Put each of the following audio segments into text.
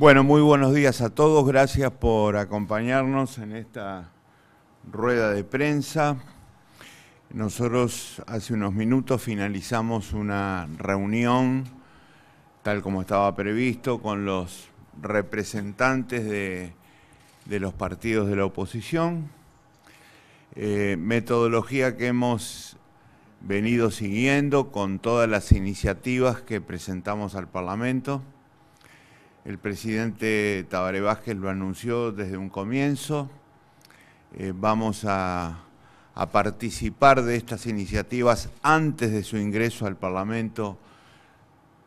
Bueno, muy buenos días a todos. Gracias por acompañarnos en esta rueda de prensa. Nosotros hace unos minutos finalizamos una reunión, tal como estaba previsto, con los representantes de, los partidos de la oposición. Eh, metodología que hemos venido siguiendo con todas las iniciativas que presentamos al Parlamento. El presidente Tabaré Vázquez lo anunció desde un comienzo. Eh, vamos a, a participar de estas iniciativas antes de su ingreso al Parlamento,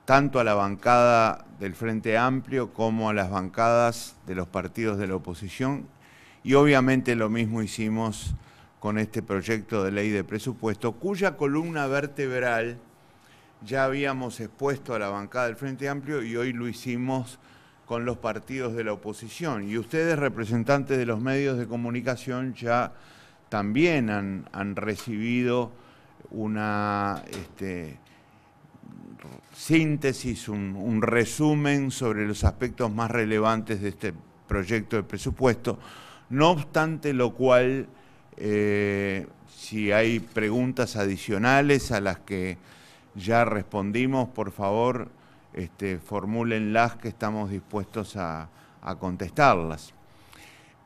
tanto a la bancada del Frente Amplio como a las bancadas de los partidos de la oposición. Y obviamente lo mismo hicimos con este proyecto de ley de presupuesto, cuya columna vertebral ya habíamos expuesto a la bancada del Frente Amplio y hoy lo hicimos con los partidos de la oposición. Y ustedes, representantes de los medios de comunicación, ya también han, recibido una este, síntesis, un, resumen sobre los aspectos más relevantes de este proyecto de presupuesto. No obstante lo cual, eh, si hay preguntas adicionales a las que ya respondimos, por favor, este, las que estamos dispuestos a, contestarlas.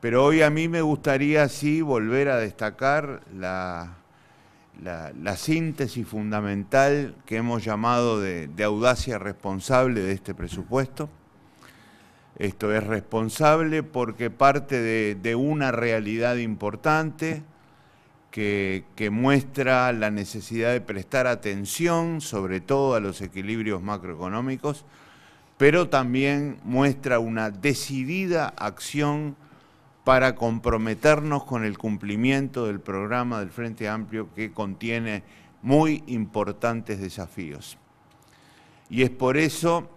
Pero hoy a mí me gustaría, sí, volver a destacar la, síntesis fundamental que hemos llamado de, audacia responsable de este presupuesto. Esto es responsable porque parte de una realidad importante, que, muestra la necesidad de prestar atención sobre todo a los equilibrios macroeconómicos, pero también muestra una decidida acción para comprometernos con el cumplimiento del programa del Frente Amplio que contiene muy importantes desafíos. Y es por eso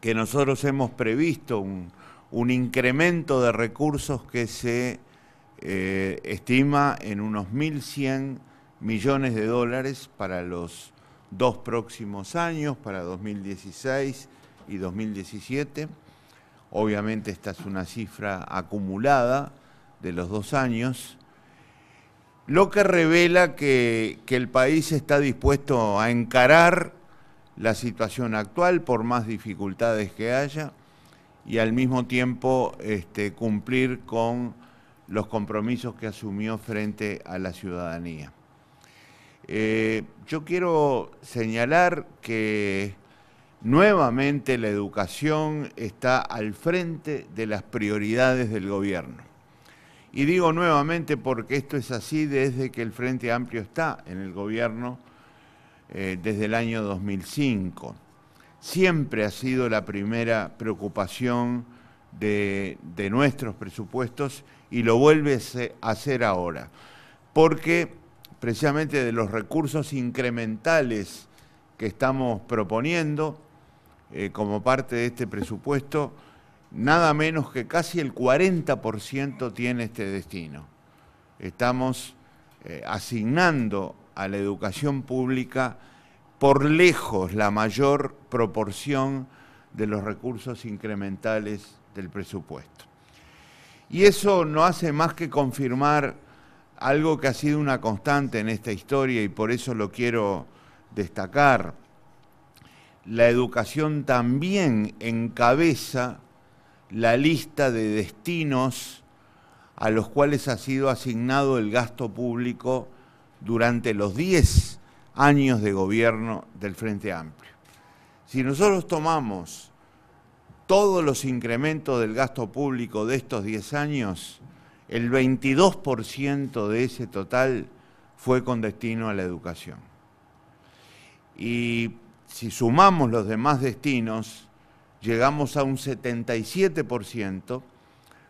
que nosotros hemos previsto un incremento de recursos que se eh, estima en unos 1.100 millones de dólares para los dos próximos años, para 2016 y 2017. Obviamente esta es una cifra acumulada de los dos años, lo que revela que, el país está dispuesto a encarar la situación actual por más dificultades que haya y al mismo tiempo este, cumplir con los compromisos que asumió frente a la ciudadanía. Eh, yo quiero señalar que nuevamente la educación está al frente de las prioridades del gobierno. Y digo nuevamente porque esto es así desde que el Frente Amplio está en el gobierno eh, desde el año 2005. Siempre ha sido la primera preocupación de, de nuestros presupuestos y lo vuelve eh, a hacer ahora. Porque precisamente de los recursos incrementales que estamos proponiendo eh, como parte de este presupuesto, nada menos que casi el 40% tiene este destino. Estamos eh, asignando a la educación pública por lejos la mayor proporción de los recursos incrementales del presupuesto. Y eso no hace más que confirmar algo que ha sido una constante en esta historia y por eso lo quiero destacar. La educación también encabeza la lista de destinos a los cuales ha sido asignado el gasto público durante los 10 años de gobierno del Frente Amplio. Si nosotros tomamos todos los incrementos del gasto público de estos 10 años, el 22% de ese total fue con destino a la educación. Y si sumamos los demás destinos, llegamos a un 77%,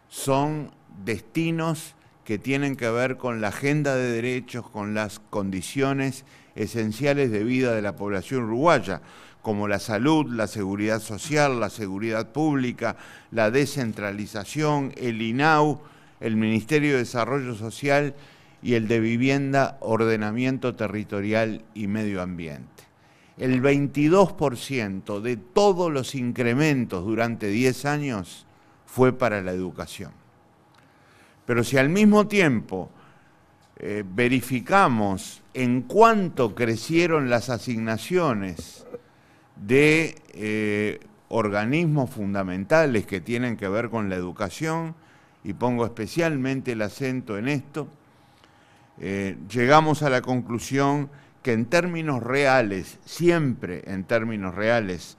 son destinos que tienen que ver con la agenda de derechos, con las condiciones esenciales de vida de la población uruguaya, como la salud, la seguridad social, la seguridad pública, la descentralización, el INAU, el Ministerio de Desarrollo Social y el de Vivienda, Ordenamiento Territorial y Medio Ambiente. El 22% de todos los incrementos durante 10 años fue para la educación. Pero si al mismo tiempo eh, verificamos en cuánto crecieron las asignaciones de eh, organismos fundamentales que tienen que ver con la educación, y pongo especialmente el acento en esto, eh, llegamos a la conclusión que en términos reales, siempre en términos reales,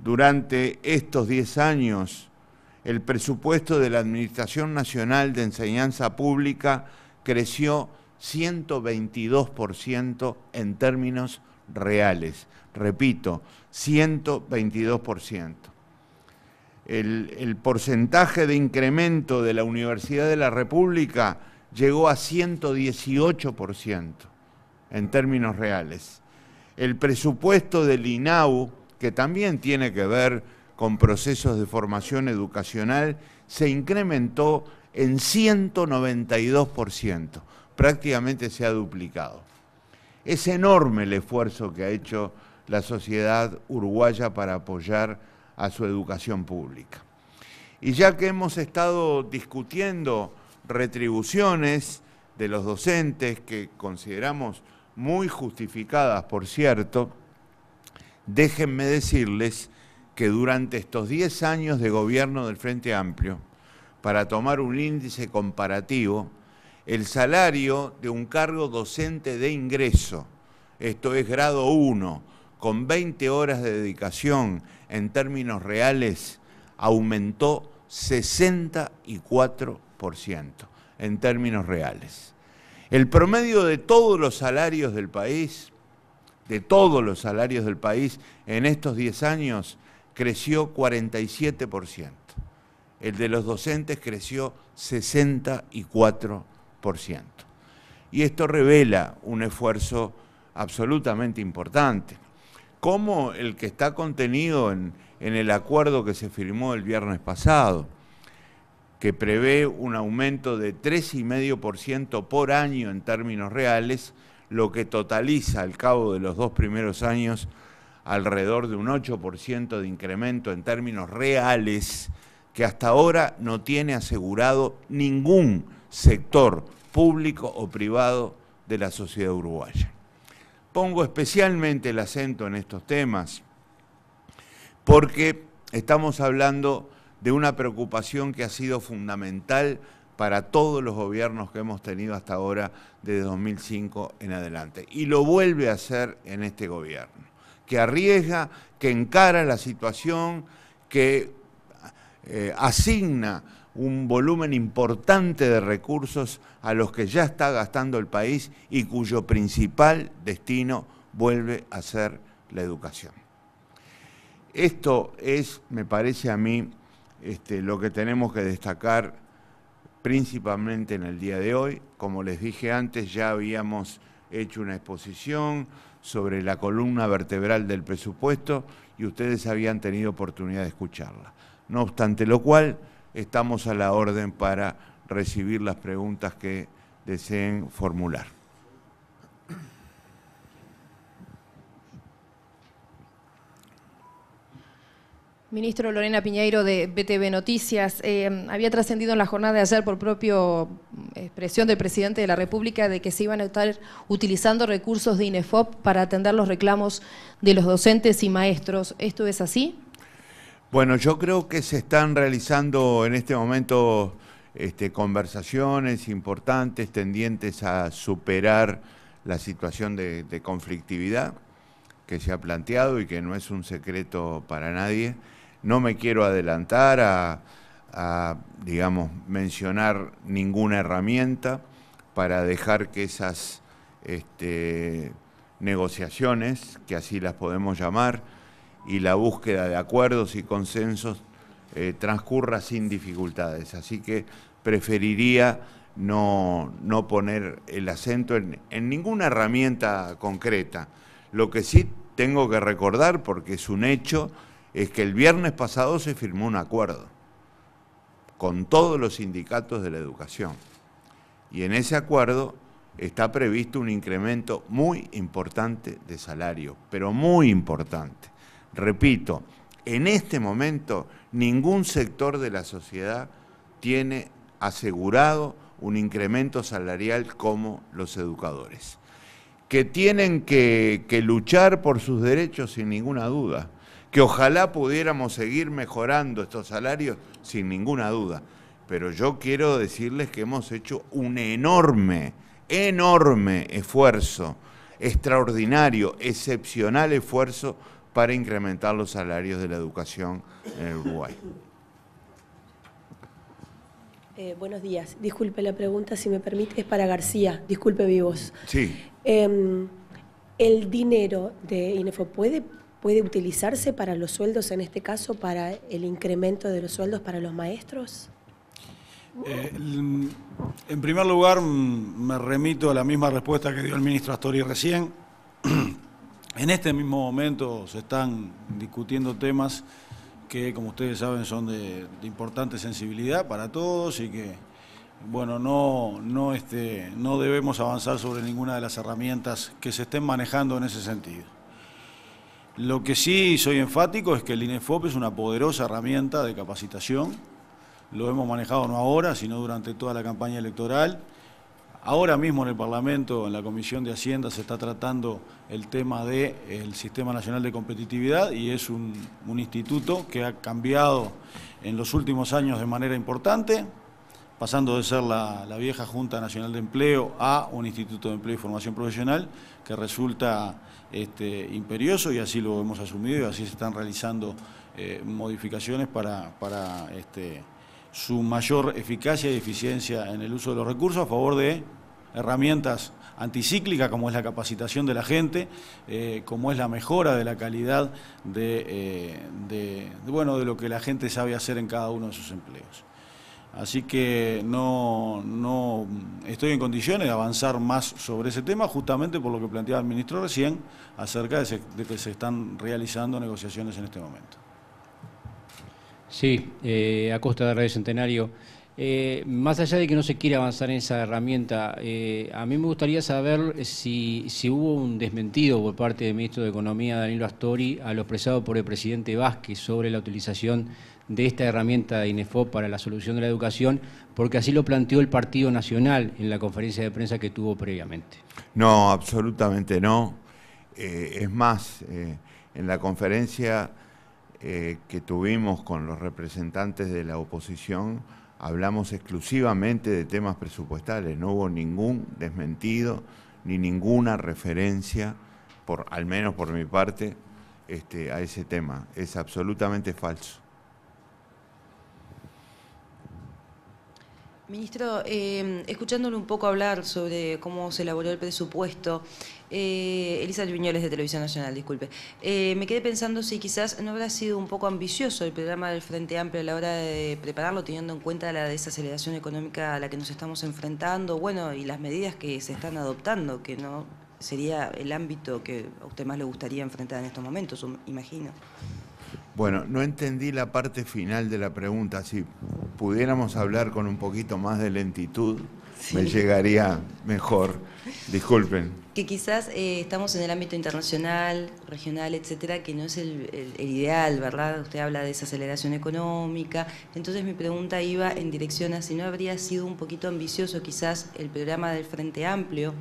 durante estos 10 años el presupuesto de la Administración Nacional de Enseñanza Pública creció 122% en términos reales. Repito, 122%. El, porcentaje de incremento de la Universidad de la República llegó a 118% en términos reales. El presupuesto del INAU, que también tiene que ver con procesos de formación educacional se incrementó en 192%, prácticamente se ha duplicado. Es enorme el esfuerzo que ha hecho la sociedad uruguaya para apoyar a su educación pública. Y ya que hemos estado discutiendo retribuciones de los docentes que consideramos muy justificadas, por cierto, déjenme decirles que durante estos 10 años de gobierno del Frente Amplio, para tomar un índice comparativo, el salario de un cargo docente de ingreso, esto es grado 1, con 20 horas de dedicación en términos reales, aumentó 64% en términos reales. El promedio de todos los salarios del país, de todos los salarios del país en estos 10 años, creció 47%, el de los docentes creció 64%. Y esto revela un esfuerzo absolutamente importante. Como el que está contenido en, el acuerdo que se firmó el viernes pasado, que prevé un aumento de 3,5% por año en términos reales, lo que totaliza al cabo de los dos primeros años alrededor de un 8% de incremento en términos reales, que hasta ahora no tiene asegurado ningún sector público o privado de la sociedad uruguaya. Pongo especialmente el acento en estos temas porque estamos hablando de una preocupación que ha sido fundamental para todos los gobiernos que hemos tenido hasta ahora desde 2005 en adelante. Y lo vuelve a hacer en este gobierno que arriesga, que encara la situación, que eh, asigna un volumen importante de recursos a los que ya está gastando el país y cuyo principal destino vuelve a ser la educación. Esto es, me parece a mí, este, lo que tenemos que destacar principalmente en el día de hoy. Como les dije antes, ya habíamos hecho una exposición, sobre la columna vertebral del presupuesto y ustedes habían tenido oportunidad de escucharla. No obstante lo cual, estamos a la orden para recibir las preguntas que deseen formular. Ministro Lorena Piñeiro de BTV Noticias, eh, había trascendido en la jornada de ayer por propio eh, expresión del presidente de la República de que se iban a estar utilizando recursos de INEFOP para atender los reclamos de los docentes y maestros. ¿Esto es así? Bueno, yo creo que se están realizando en este momento este, conversaciones importantes tendientes a superar la situación de conflictividad que se ha planteado y que no es un secreto para nadie. No me quiero adelantar a, digamos, mencionar ninguna herramienta para dejar que esas este, negociaciones, que así las podemos llamar, y la búsqueda de acuerdos y consensos eh, transcurra sin dificultades. Así que preferiría no, poner el acento en ninguna herramienta concreta. Lo que sí tengo que recordar, porque es un hecho, es que el viernes pasado se firmó un acuerdo con todos los sindicatos de la educación. Y en ese acuerdo está previsto un incremento muy importante de salario, pero muy importante. Repito, en este momento ningún sector de la sociedad tiene asegurado un incremento salarial como los educadores, que tienen que, que luchar por sus derechos sin ninguna duda que ojalá pudiéramos seguir mejorando estos salarios, sin ninguna duda. Pero yo quiero decirles que hemos hecho un enorme, enorme esfuerzo, extraordinario, excepcional esfuerzo para incrementar los salarios de la educación en Uruguay. Eh, buenos días. Disculpe la pregunta, si me permite, es para García. Disculpe mi voz. Sí. Em, ¿El dinero de INEFO puede puede utilizarse para los sueldos, en este caso para el incremento de los sueldos para los maestros? Eh, en primer lugar, me remito a la misma respuesta que dio el ministro Astori recién. En este mismo momento se están discutiendo temas que, como ustedes saben, son de, importante sensibilidad para todos y que, bueno, no, no, este, no debemos avanzar sobre ninguna de las herramientas que se estén manejando en ese sentido. Lo que sí soy enfático es que el INEFOP es una poderosa herramienta de capacitación. Lo hemos manejado no ahora, sino durante toda la campaña electoral. Ahora mismo en el Parlamento, en la Comisión de Hacienda, se está tratando el tema del Sistema Nacional de Competitividad y es un instituto que ha cambiado en los últimos años de manera importante pasando de ser la, vieja Junta Nacional de Empleo a un Instituto de Empleo y Formación Profesional que resulta este, imperioso y así lo hemos asumido y así se están realizando eh, modificaciones para, este, su mayor eficacia y eficiencia en el uso de los recursos a favor de herramientas anticíclicas como es la capacitación de la gente, eh, como es la mejora de la calidad eh, de, bueno, de lo que la gente sabe hacer en cada uno de sus empleos. Así que no, estoy en condiciones de avanzar más sobre ese tema, justamente por lo que planteaba el ministro recién, acerca de, que se están realizando negociaciones en este momento. Sí, eh, a costa de Radio Centenario. Eh, más allá de que no se quiera avanzar en esa herramienta, eh, a mí me gustaría saber si, hubo un desmentido por parte del ministro de Economía, Danilo Astori, a lo expresado por el presidente Vázquez sobre la utilización de esta herramienta de INEFO para la solución de la educación, porque así lo planteó el Partido Nacional en la conferencia de prensa que tuvo previamente. No, absolutamente no. Eh, es más, eh, en la conferencia que tuvimos con los representantes de la oposición, hablamos exclusivamente de temas presupuestales, no hubo ningún desmentido ni ninguna referencia, por, al menos por mi parte, este, a ese tema. Es absolutamente falso. Ministro, eh, escuchándolo un poco hablar sobre cómo se elaboró el presupuesto, eh, Elisa Viñoles de Televisión Nacional, disculpe, eh, me quedé pensando si quizás no habrá sido un poco ambicioso el programa del Frente Amplio a la hora de prepararlo, teniendo en cuenta la desaceleración económica a la que nos estamos enfrentando, bueno, y las medidas que se están adoptando, que no sería el ámbito que a usted más le gustaría enfrentar en estos momentos, imagino. Bueno, no entendí la parte final de la pregunta, sí pudiéramos hablar con un poquito más de lentitud, me llegaría mejor. Disculpen. Que quizás eh, estamos en el ámbito internacional, regional, etcétera, que no es el, ideal, ¿verdad? Usted habla de desaceleración económica. Entonces, mi pregunta iba en dirección a si no habría sido un poquito ambicioso, quizás, el programa del Frente Amplio,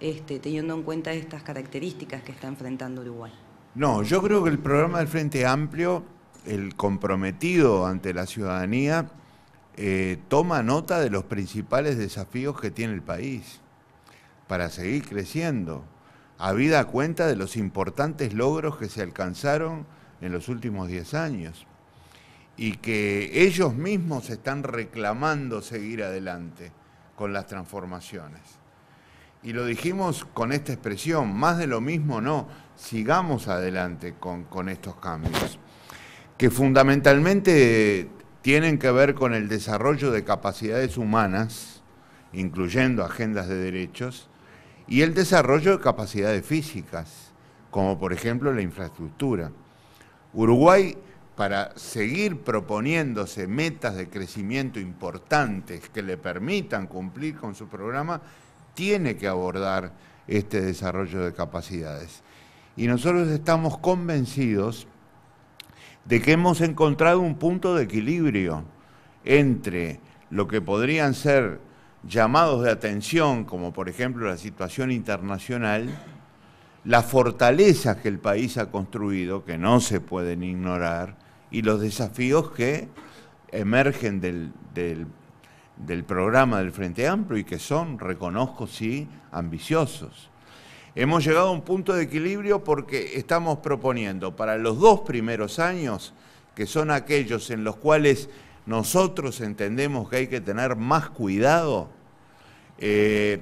este, teniendo en cuenta estas características que está enfrentando Uruguay. No, yo creo que el programa del Frente Amplio el comprometido ante la ciudadanía eh, toma nota de los principales desafíos que tiene el país para seguir creciendo, a vida cuenta de los importantes logros que se alcanzaron en los últimos 10 años y que ellos mismos están reclamando seguir adelante con las transformaciones. Y lo dijimos con esta expresión, más de lo mismo no, sigamos adelante con estos cambios que fundamentalmente tienen que ver con el desarrollo de capacidades humanas, incluyendo agendas de derechos, y el desarrollo de capacidades físicas, como por ejemplo la infraestructura. Uruguay, para seguir proponiéndose metas de crecimiento importantes que le permitan cumplir con su programa, tiene que abordar este desarrollo de capacidades. Y nosotros estamos convencidos de que hemos encontrado un punto de equilibrio entre lo que podrían ser llamados de atención, como por ejemplo la situación internacional, las fortalezas que el país ha construido, que no se pueden ignorar, y los desafíos que emergen del, programa del Frente Amplio y que son, reconozco, sí, ambiciosos. Hemos llegado a un punto de equilibrio porque estamos proponiendo para los dos primeros años, que son aquellos en los cuales nosotros entendemos que hay que tener más cuidado, eh,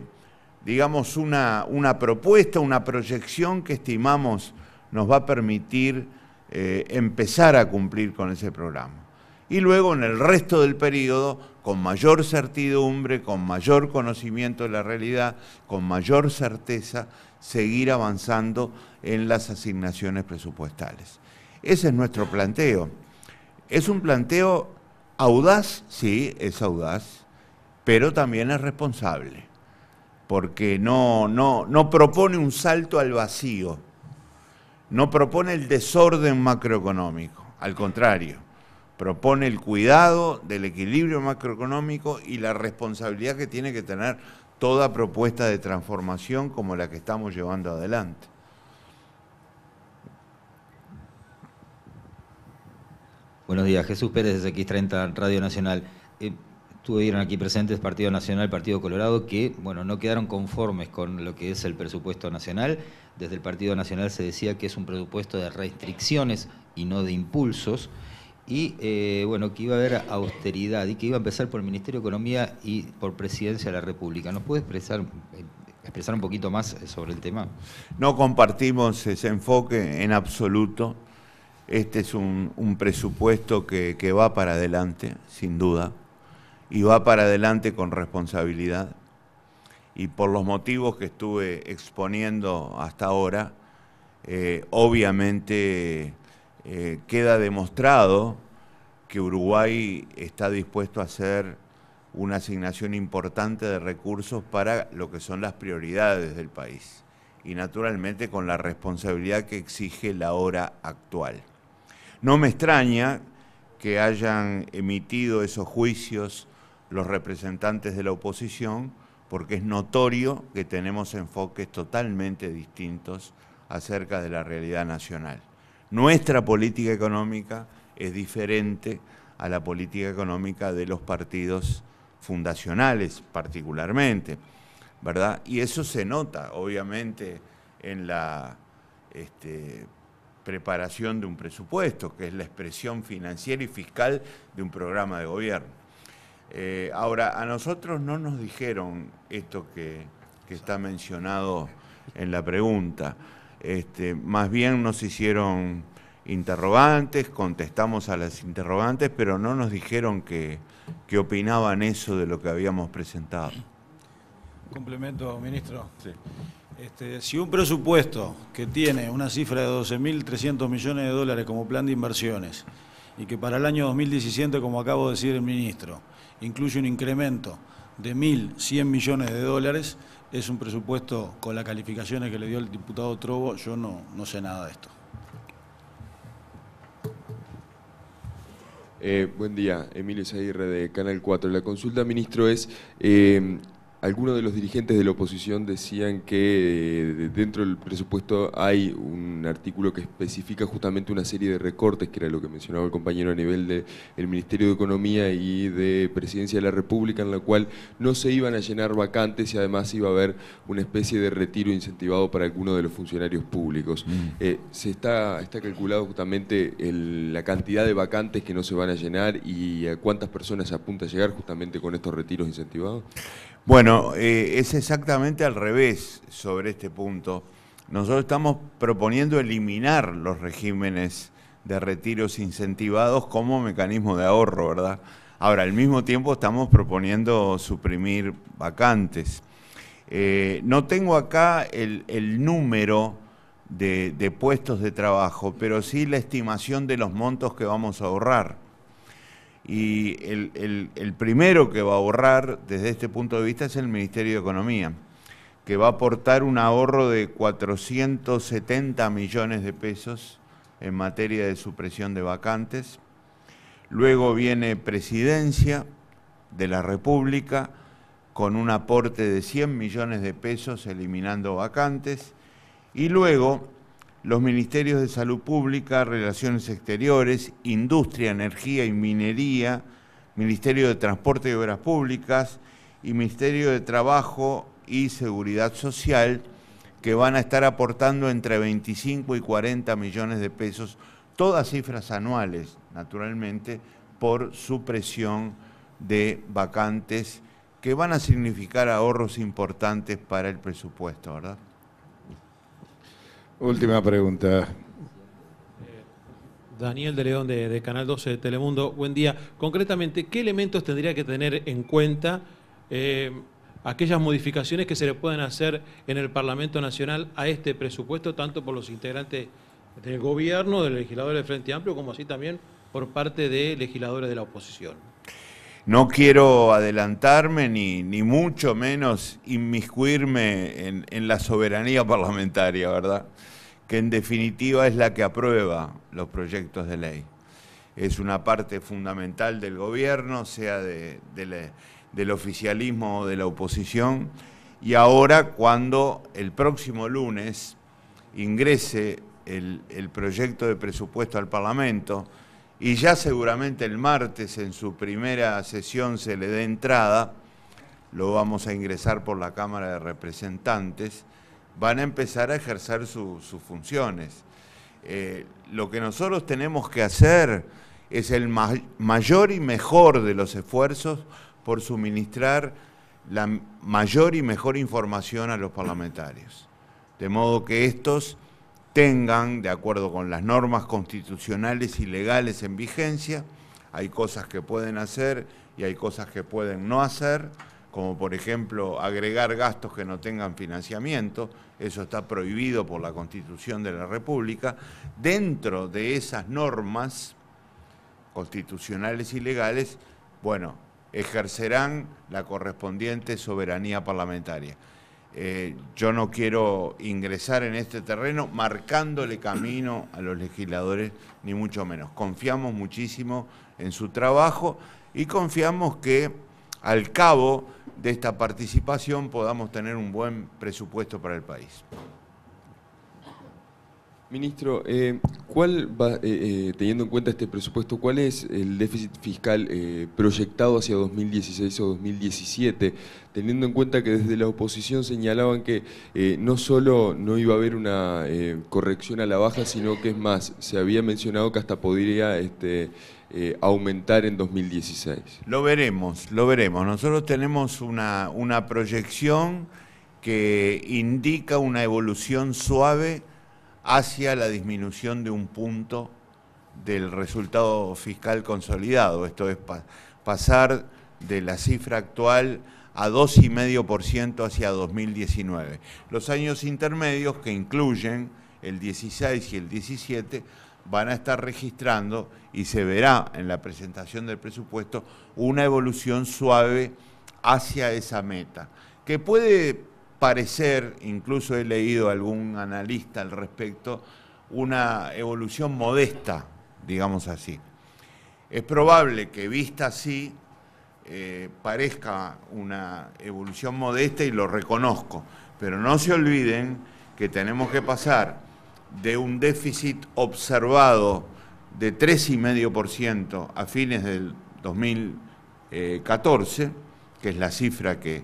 digamos, una, propuesta, una proyección que estimamos nos va a permitir eh, empezar a cumplir con ese programa. Y luego en el resto del periodo, con mayor certidumbre, con mayor conocimiento de la realidad, con mayor certeza, seguir avanzando en las asignaciones presupuestales. Ese es nuestro planteo. Es un planteo audaz, sí, es audaz, pero también es responsable, porque no, no, no propone un salto al vacío, no propone el desorden macroeconómico, al contrario, propone el cuidado del equilibrio macroeconómico y la responsabilidad que tiene que tener toda propuesta de transformación como la que estamos llevando adelante. Buenos días, Jesús Pérez desde X30 Radio Nacional. Eh, estuvieron aquí presentes Partido Nacional, Partido Colorado, que bueno, no quedaron conformes con lo que es el presupuesto nacional. Desde el Partido Nacional se decía que es un presupuesto de restricciones y no de impulsos y eh, bueno, que iba a haber austeridad y que iba a empezar por el Ministerio de Economía y por Presidencia de la República. ¿Nos puede expresar, eh, expresar un poquito más eh, sobre el tema? No compartimos ese enfoque en absoluto. Este es un, presupuesto que, va para adelante, sin duda, y va para adelante con responsabilidad. Y por los motivos que estuve exponiendo hasta ahora, obviamente eh, queda demostrado que Uruguay está dispuesto a hacer una asignación importante de recursos para lo que son las prioridades del país y naturalmente con la responsabilidad que exige la hora actual. No me extraña que hayan emitido esos juicios los representantes de la oposición, porque es notorio que tenemos enfoques totalmente distintos acerca de la realidad nacional. Nuestra política económica es diferente a la política económica de los partidos fundacionales particularmente, ¿verdad? Y eso se nota, obviamente, en la este, preparación de un presupuesto, que es la expresión financiera y fiscal de un programa de gobierno. Eh, ahora, a nosotros no nos dijeron esto que está mencionado en la pregunta. Este, más bien nos hicieron interrogantes, contestamos a las interrogantes, pero no nos dijeron que, opinaban eso de lo que habíamos presentado. Complemento, ministro. Este, si un presupuesto que tiene una cifra de 12.300 millones de dólares como plan de inversiones y que para el año 2017, como acabo de decir el ministro, incluye un incremento de 1.100 millones de dólares, es un presupuesto con las calificaciones que le dio el diputado Trobo, yo no, no sé nada de esto. Eh, buen día, Emilio Zaguirre de Canal 4. La consulta, ministro, es eh, algunos de los dirigentes de la oposición decían que eh, dentro del presupuesto hay un artículo que especifica justamente una serie de recortes, que era lo que mencionaba el compañero a nivel del Ministerio de Economía y de Presidencia de la República, en la cual no se iban a llenar vacantes y además iba a haber una especie de retiro incentivado para algunos de los funcionarios públicos. Mm. Eh, se está, está calculado justamente la cantidad de vacantes que no se van a llenar y a cuántas personas se apunta a llegar justamente con estos retiros incentivados. Bueno, eh, es exactamente al revés sobre este punto. Nosotros estamos proponiendo eliminar los regímenes de retiros incentivados como mecanismo de ahorro, ¿verdad? Ahora, al mismo tiempo estamos proponiendo suprimir vacantes. Eh, no tengo acá el, número de puestos de trabajo, pero sí la estimación de los montos que vamos a ahorrar. Y el, primero que va a ahorrar desde este punto de vista es el Ministerio de Economía, que va a aportar un ahorro de 470 millones de pesos en materia de supresión de vacantes. Luego viene Presidencia de la República con un aporte de 100 millones de pesos eliminando vacantes. Y luego los ministerios de Salud Pública, Relaciones Exteriores, Industria, Energía y Minería, Ministerio de Transporte y Obras Públicas y Ministerio de Trabajo y Seguridad Social, que van a estar aportando entre 25 y 40 millones de pesos, todas cifras anuales, naturalmente, por supresión de vacantes que van a significar ahorros importantes para el presupuesto, ¿verdad? Última pregunta. Daniel de León de, Canal 12 de Telemundo, buen día. Concretamente, ¿qué elementos tendría que tener en cuenta eh, aquellas modificaciones que se le pueden hacer en el Parlamento Nacional a este presupuesto, tanto por los integrantes del gobierno, del legislador del Frente Amplio, como así también por parte de legisladores de la oposición? No quiero adelantarme ni, ni mucho menos inmiscuirme en, la soberanía parlamentaria, ¿verdad? Que en definitiva es la que aprueba los proyectos de ley. Es una parte fundamental del gobierno, sea de, del oficialismo o de la oposición. Y ahora cuando el próximo lunes ingrese el proyecto de presupuesto al Parlamento, y ya seguramente el martes en su primera sesión se le dé entrada, lo vamos a ingresar por la Cámara de Representantes, van a empezar a ejercer sus funciones. Eh, lo que nosotros tenemos que hacer es el mayor y mejor de los esfuerzos por suministrar la mayor y mejor información a los parlamentarios. De modo que estos tengan, de acuerdo con las normas constitucionales y legales en vigencia, hay cosas que pueden hacer y hay cosas que pueden no hacer, como por ejemplo agregar gastos que no tengan financiamiento, eso está prohibido por la Constitución de la República, dentro de esas normas constitucionales y legales, bueno, ejercerán la correspondiente soberanía parlamentaria. Eh, yo no quiero ingresar en este terreno marcándole camino a los legisladores, ni mucho menos. Confiamos muchísimo en su trabajo y confiamos que al cabo de esta participación podamos tener un buen presupuesto para el país. Ministro, eh, ¿cuál va, eh, eh, teniendo en cuenta este presupuesto, cuál es el déficit fiscal proyectado hacia 2016 o 2017, teniendo en cuenta que desde la oposición señalaban que no solo no iba a haber una corrección a la baja, sino que es más, se había mencionado que hasta podría este, aumentar en 2016? Lo veremos, lo veremos. Nosotros tenemos una, una proyección que indica una evolución suave hacia la disminución de un punto del resultado fiscal consolidado, esto es pasar de la cifra actual a 2,5% hacia 2019. Los años intermedios, que incluyen el 16 y el 17, van a estar registrando y se verá en la presentación del presupuesto una evolución suave hacia esa meta, que puede parecer, incluso he leído algún analista al respecto, una evolución modesta, digamos así. Es probable que vista así eh, parezca una evolución modesta y lo reconozco, pero no se olviden que tenemos que pasar de un déficit observado de 3,5% a fines del 2014, eh, que es la cifra que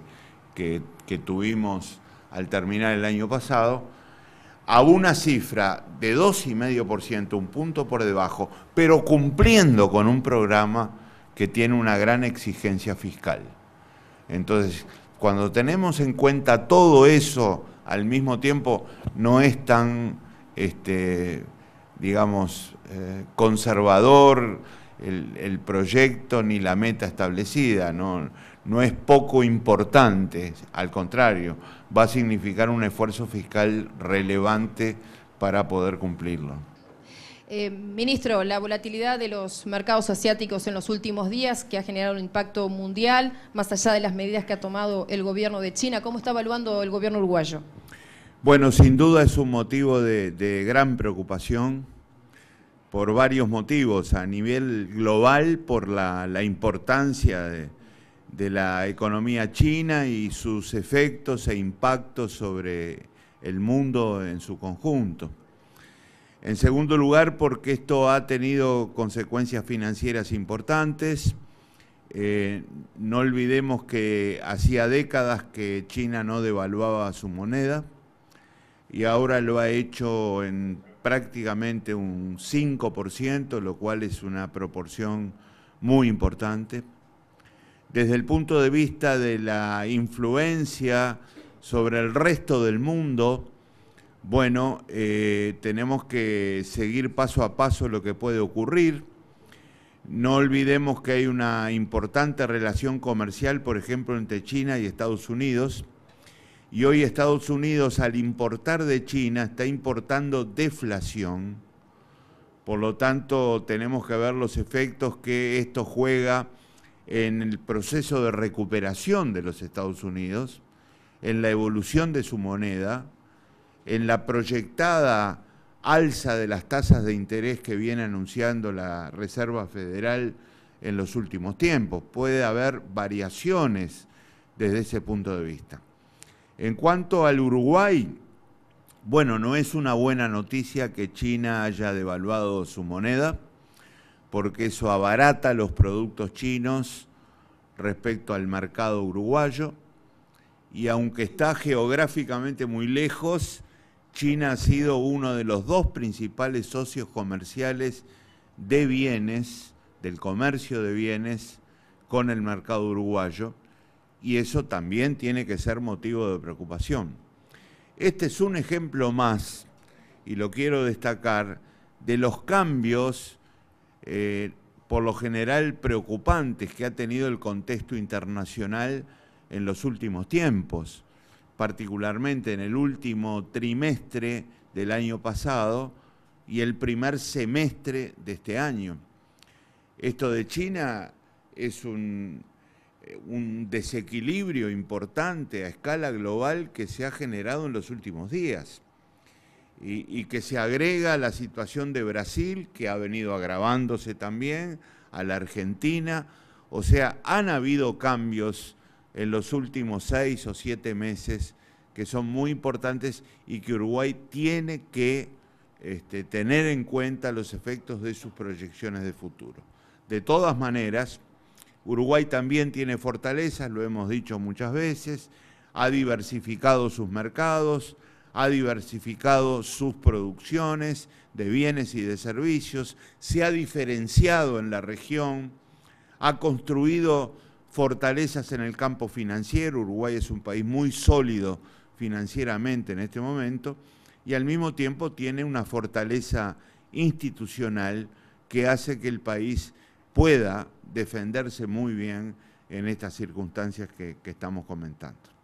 que, tuvimos al terminar el año pasado, a una cifra de 2,5%, un punto por debajo, pero cumpliendo con un programa que tiene una gran exigencia fiscal. Entonces, cuando tenemos en cuenta todo eso al mismo tiempo, no es tan, este, digamos, eh, conservador el, el, proyecto ni la meta establecida. ¿no? no es poco importante, al contrario, va a significar un esfuerzo fiscal relevante para poder cumplirlo. Eh, ministro, la volatilidad de los mercados asiáticos en los últimos días, que ha generado un impacto mundial, más allá de las medidas que ha tomado el gobierno de China, ¿cómo está evaluando el gobierno uruguayo? Bueno, sin duda es un motivo de, gran preocupación por varios motivos, a nivel global por la importancia de, de la economía china y sus efectos e impactos sobre el mundo en su conjunto. En segundo lugar, porque esto ha tenido consecuencias financieras importantes. Eh, no olvidemos que hacía décadas que China no devaluaba su moneda y ahora lo ha hecho en prácticamente un 5%, lo cual es una proporción muy importante desde el punto de vista de la influencia sobre el resto del mundo, bueno, eh, tenemos que seguir paso a paso lo que puede ocurrir. No olvidemos que hay una importante relación comercial, por ejemplo, entre China y Estados Unidos. Y hoy Estados Unidos, al importar de China, está importando deflación. Por lo tanto, tenemos que ver los efectos que esto juega en el proceso de recuperación de los Estados Unidos, en la evolución de su moneda, en la proyectada alza de las tasas de interés que viene anunciando la Reserva Federal en los últimos tiempos. Puede haber variaciones desde ese punto de vista. En cuanto al Uruguay, bueno, no es una buena noticia que China haya devaluado su moneda porque eso abarata los productos chinos respecto al mercado uruguayo y aunque está geográficamente muy lejos, China ha sido uno de los dos principales socios comerciales de bienes, del comercio de bienes con el mercado uruguayo y eso también tiene que ser motivo de preocupación. Este es un ejemplo más, y lo quiero destacar, de los cambios eh, por lo general preocupantes que ha tenido el contexto internacional en los últimos tiempos, particularmente en el último trimestre del año pasado y el primer semestre de este año. Esto de China es un eh, desequilibrio importante a escala global que se ha generado en los últimos días y, que se agrega la situación de Brasil, que ha venido agravándose también, a la Argentina. O sea, han habido cambios en los últimos seis o siete meses que son muy importantes y que Uruguay tiene que este, tener en cuenta los efectos de sus proyecciones de futuro. De todas maneras, Uruguay también tiene fortalezas, lo hemos dicho muchas veces, ha diversificado sus mercados, ha diversificado sus producciones de bienes y de servicios, se ha diferenciado en la región, ha construido fortalezas en el campo financiero, Uruguay es un país muy sólido financieramente en este momento, y al mismo tiempo tiene una fortaleza institucional que hace que el país pueda defenderse muy bien en estas circunstancias que, estamos comentando.